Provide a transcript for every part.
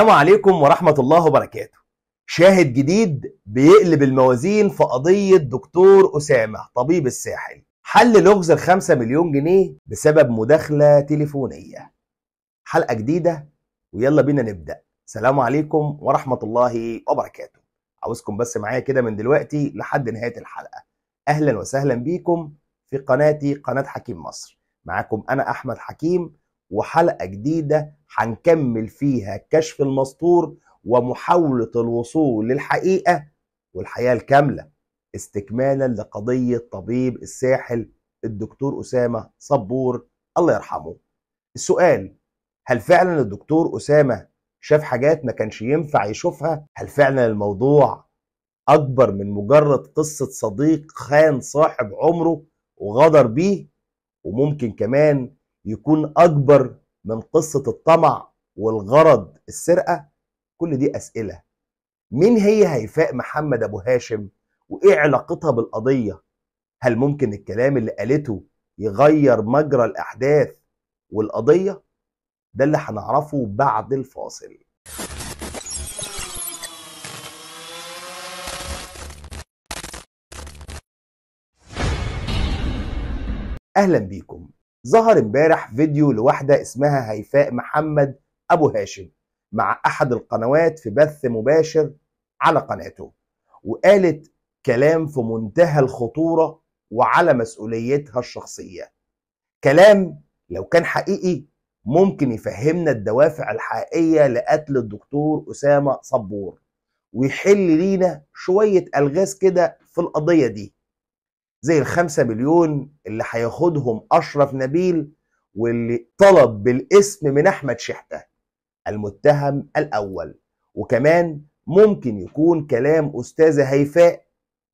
السلام عليكم ورحمة الله وبركاته شاهد جديد بيقلب الموازين في قضية دكتور أسامة طبيب الساحل حل لغز الخمسة مليون جنيه بسبب مداخلة تليفونية حلقة جديدة ويلا بينا نبدأ سلام عليكم ورحمة الله وبركاته عاوزكم بس معايا كده من دلوقتي لحد نهاية الحلقة أهلا وسهلا بيكم في قناتي قناة حكيم مصر معاكم أنا أحمد حكيم وحلقة جديدة هنكمل فيها كشف المستور ومحاولة الوصول للحقيقة والحياة الكاملة استكمالا لقضية طبيب الساحل الدكتور أسامة صبور الله يرحمه السؤال هل فعلا الدكتور أسامة شاف حاجات ما كانش ينفع يشوفها هل فعلا الموضوع أكبر من مجرد قصة صديق خان صاحب عمره وغدر بيه وممكن كمان يكون اكبر من قصه الطمع والغرض السرقه كل دي اسئله مين هي هيفاء محمد ابو هاشم وايه علاقتها بالقضيه هل ممكن الكلام اللي قالته يغير مجرى الاحداث والقضيه ده اللي هنعرفه بعد الفاصل اهلا بيكم ظهر امبارح فيديو لواحدة اسمها هيفاء محمد أبو هاشم مع أحد القنوات في بث مباشر على قناته وقالت كلام في منتهى الخطورة وعلى مسؤوليتها الشخصية كلام لو كان حقيقي ممكن يفهمنا الدوافع الحقيقية لقتل الدكتور أسامة صبور ويحل لينا شوية ألغاز كده في القضية دي زي الخمسة مليون اللي هياخدهم أشرف نبيل واللي طلب بالاسم من أحمد شحتة المتهم الأول وكمان ممكن يكون كلام أستاذة هيفاء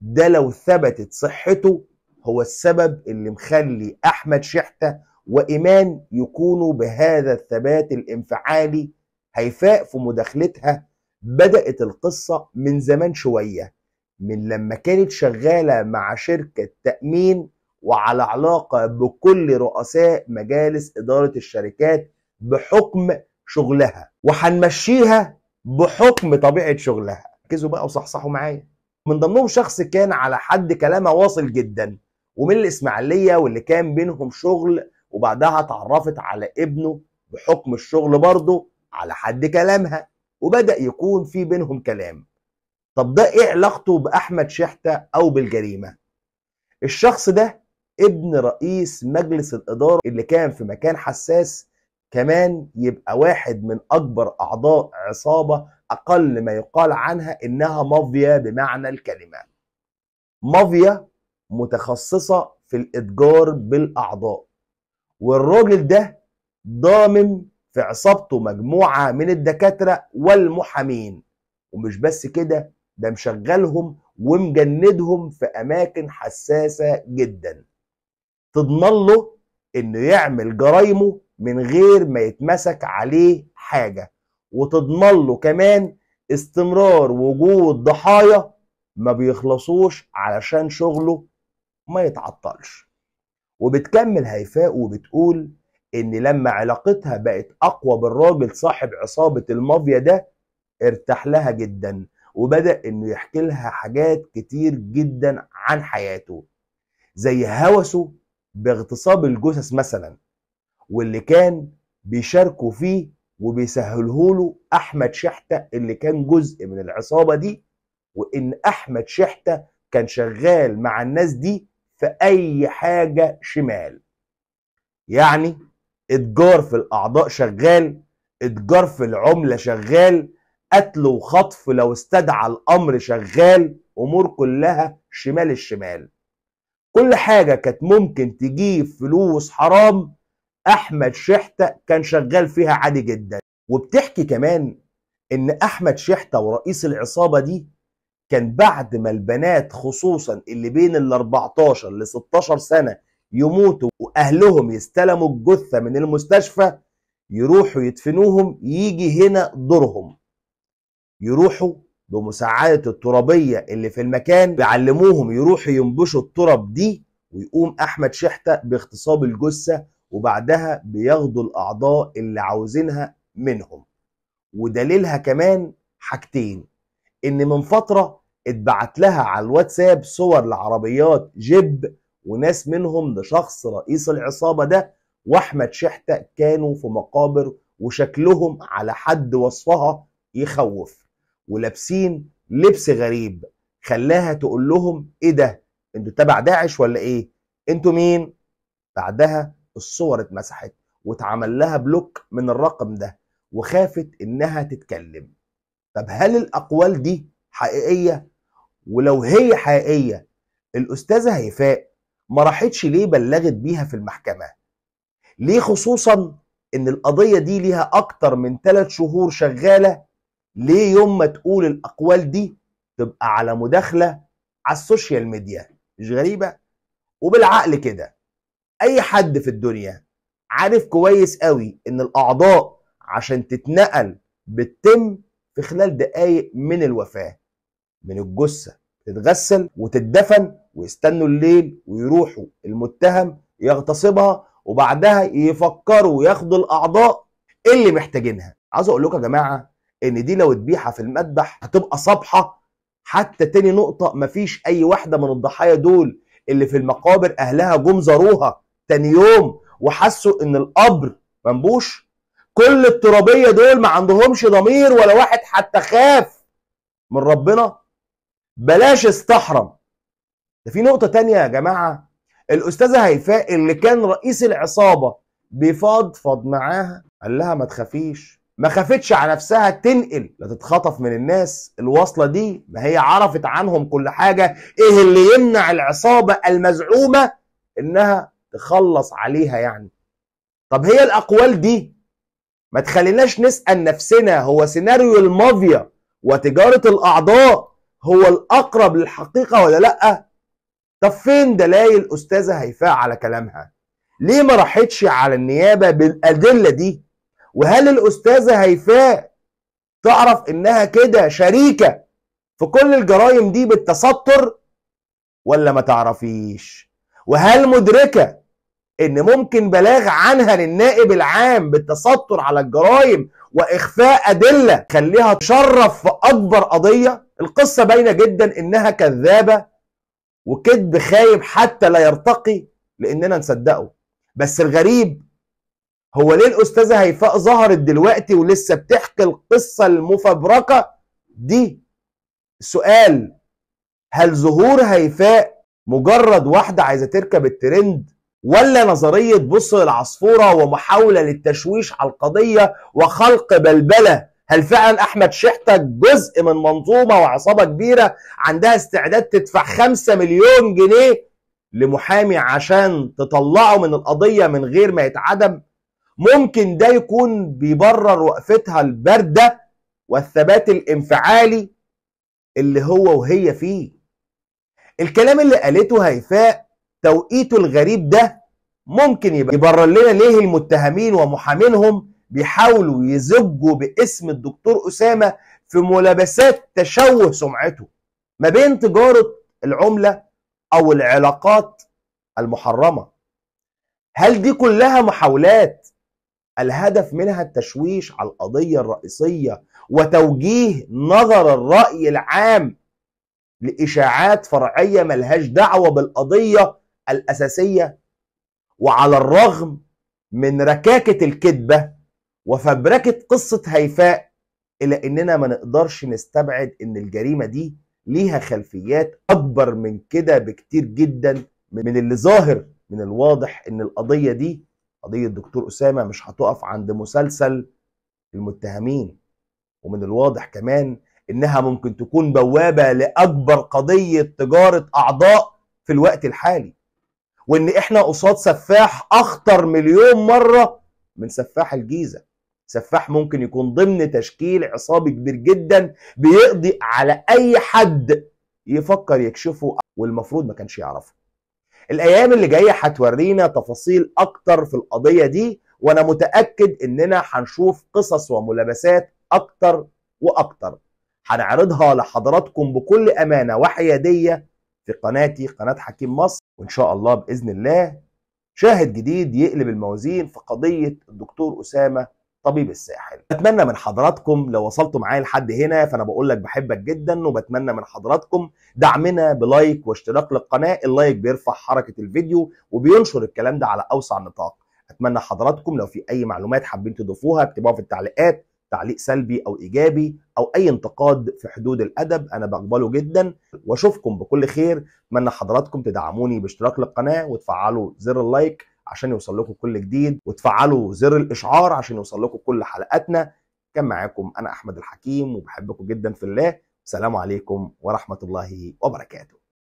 ده لو ثبتت صحته هو السبب اللي مخلي أحمد شحتة وإيمان يكونوا بهذا الثبات الانفعالي هيفاء في مداخلتها بدأت القصة من زمان شوية من لما كانت شغالة مع شركة تأمين وعلى علاقة بكل رؤساء مجالس إدارة الشركات بحكم شغلها وهنمشيها بحكم طبيعة شغلها ركزوا بقى وصحصحوا معايا من ضمنهم شخص كان على حد كلامه واصل جدا ومن الإسماعيلية واللي كان بينهم شغل وبعدها تعرفت على ابنه بحكم الشغل برضه على حد كلامها وبدأ يكون في بينهم كلام طب ده ايه علاقته باحمد شحته او بالجريمه الشخص ده ابن رئيس مجلس الاداره اللي كان في مكان حساس كمان يبقى واحد من اكبر اعضاء عصابه اقل ما يقال عنها انها مافيا بمعنى الكلمه مافيا متخصصه في الاتجار بالاعضاء والراجل ده ضامن في عصابته مجموعه من الدكاتره والمحامين ومش بس كده ده مشغلهم ومجندهم في اماكن حساسه جدا تضمن له انه يعمل جرايمه من غير ما يتمسك عليه حاجه وتضمن له كمان استمرار وجود ضحايا ما بيخلصوش علشان شغله ما يتعطلش وبتكمل هيفاء وبتقول ان لما علاقتها بقت اقوى بالراجل صاحب عصابه المافيا ده ارتاح لها جدا وبدا انه يحكي لها حاجات كتير جدا عن حياته زي هوسه باغتصاب الجثث مثلا واللي كان بيشاركوا فيه وبيسهلهوله احمد شحته اللي كان جزء من العصابه دي وان احمد شحته كان شغال مع الناس دي في اي حاجه شمال يعني اتجار في الاعضاء شغال اتجار في العمله شغال قتل وخطف لو استدعى الامر شغال امور كلها شمال الشمال كل حاجه كانت ممكن تجيب فلوس حرام احمد شحته كان شغال فيها عادي جدا وبتحكي كمان ان احمد شحته ورئيس العصابه دي كان بعد ما البنات خصوصا اللي بين ال 14 ل 16 سنه يموتوا واهلهم يستلموا الجثه من المستشفى يروحوا يدفنوهم يجي هنا دورهم يروحوا بمساعدة الترابية اللي في المكان بيعلموهم يروحوا ينبشوا التراب دي ويقوم أحمد شحتة باغتصاب الجثة وبعدها بياخدوا الأعضاء اللي عاوزينها منهم ودليلها كمان حاجتين إن من فترة اتبعت لها على الواتساب صور لعربيات جيب وناس منهم لشخص رئيس العصابة ده وأحمد شحتة كانوا في مقابر وشكلهم على حد وصفها يخوف ولابسين لبس غريب خلاها تقول لهم ايه ده انتوا تبع داعش ولا ايه انتوا مين بعدها الصور اتمسحت واتعمل لها بلوك من الرقم ده وخافت انها تتكلم طب هل الاقوال دي حقيقيه ولو هي حقيقيه الاستاذه هيفاء ما راحتش ليه بلغت بيها في المحكمه ليه خصوصا ان القضيه دي ليها اكتر من ثلاث شهور شغاله ليه يوم ما تقول الاقوال دي تبقى على مداخله على السوشيال ميديا مش غريبه وبالعقل كده اي حد في الدنيا عارف كويس قوي ان الاعضاء عشان تتنقل بتتم في خلال دقايق من الوفاه من الجثه تتغسل وتتدفن ويستنوا الليل ويروحوا المتهم يغتصبها وبعدها يفكروا ياخدوا الاعضاء اللي محتاجينها عايز اقول لكم يا جماعه ان دي لو اتبيحه في المذبح هتبقى صبحه حتى تاني نقطه مفيش اي واحده من الضحايا دول اللي في المقابر اهلها جم زاروها تاني يوم وحسوا ان القبر منبوش كل الترابيه دول ما عندهمش ضمير ولا واحد حتى خاف من ربنا بلاش استحرم ده في نقطه تانية يا جماعه الاستاذه هيفاء اللي كان رئيس العصابه بيفضفض معاها قال لها ما تخافيش ما خافتش على نفسها تنقل لا تتخطف من الناس الوصلة دي ما هي عرفت عنهم كل حاجه ايه اللي يمنع العصابه المزعومه انها تخلص عليها يعني طب هي الاقوال دي ما تخليناش نسال نفسنا هو سيناريو المافيا وتجاره الاعضاء هو الاقرب للحقيقه ولا لا طب فين دلائل استاذه هيفاء على كلامها ليه ما راحتش على النيابه بالادله دي وهل الاستاذه هيفاء تعرف انها كده شريكه في كل الجرائم دي بالتستر ولا ما تعرفيش وهل مدركه ان ممكن بلاغ عنها للنائب العام بالتستر على الجرائم واخفاء ادله خليها تشرف في اكبر قضيه القصه باينه جدا انها كذابه وكذب خايب حتى لا يرتقي لاننا نصدقه بس الغريب هو ليه الاستاذه هيفاء ظهرت دلوقتي ولسه بتحكي القصه المفبركه دي سؤال هل ظهور هيفاء مجرد واحده عايزه تركب الترند ولا نظريه بص للعصفوره ومحاوله للتشويش على القضيه وخلق بلبله هل فعلا احمد شحته جزء من منظومه وعصابه كبيره عندها استعداد تدفع 5 مليون جنيه لمحامي عشان تطلعه من القضيه من غير ما يتعدم ممكن ده يكون بيبرر وقفتها البارده والثبات الانفعالي اللي هو وهي فيه الكلام اللي قالته هيفاء توقيته الغريب ده ممكن يبرر لنا ليه المتهمين ومحامينهم بيحاولوا يزجوا باسم الدكتور أسامة في ملابسات تشوه سمعته ما بين تجارة العملة أو العلاقات المحرمة هل دي كلها محاولات الهدف منها التشويش على القضية الرئيسية وتوجيه نظر الرأي العام لإشاعات فرعية ملهاش دعوة بالقضية الأساسية وعلى الرغم من ركاكة الكذبة وفبركة قصة هيفاء إلى إننا ما نقدرش نستبعد إن الجريمة دي ليها خلفيات أكبر من كده بكتير جدا من اللي ظاهر من الواضح إن القضية دي قضيه دكتور اسامه مش هتقف عند مسلسل المتهمين ومن الواضح كمان انها ممكن تكون بوابه لاكبر قضيه تجاره اعضاء في الوقت الحالي وان احنا قصاد سفاح اخطر مليون مره من سفاح الجيزه سفاح ممكن يكون ضمن تشكيل عصابي كبير جدا بيقضي على اي حد يفكر يكشفه والمفروض ما كانش يعرفه الايام اللي جايه هتورينا تفاصيل اكتر في القضيه دي وانا متاكد اننا هنشوف قصص وملابسات اكتر واكتر هنعرضها لحضراتكم بكل امانه وحياديه في قناتي قناه حكيم مصر وان شاء الله باذن الله شاهد جديد يقلب الموازين في قضيه الدكتور اسامه طبيب الساحل اتمنى من حضراتكم لو وصلتوا معايا لحد هنا فانا بقول لك بحبك جدا وبتمنى من حضراتكم دعمنا بلايك واشتراك للقناه اللايك بيرفع حركه الفيديو وبينشر الكلام ده على اوسع نطاق اتمنى حضراتكم لو في اي معلومات حابين تضيفوها اكتبوها في التعليقات تعليق سلبي او ايجابي او اي انتقاد في حدود الادب انا بقبله جدا واشوفكم بكل خير اتمنى حضراتكم تدعموني باشتراك للقناه وتفعلوا زر اللايك عشان يوصل لكم كل جديد وتفعلوا زر الاشعار عشان يوصل لكم كل حلقاتنا كان معاكم انا احمد الحكيم وبحبكم جدا في الله سلام عليكم ورحمه الله وبركاته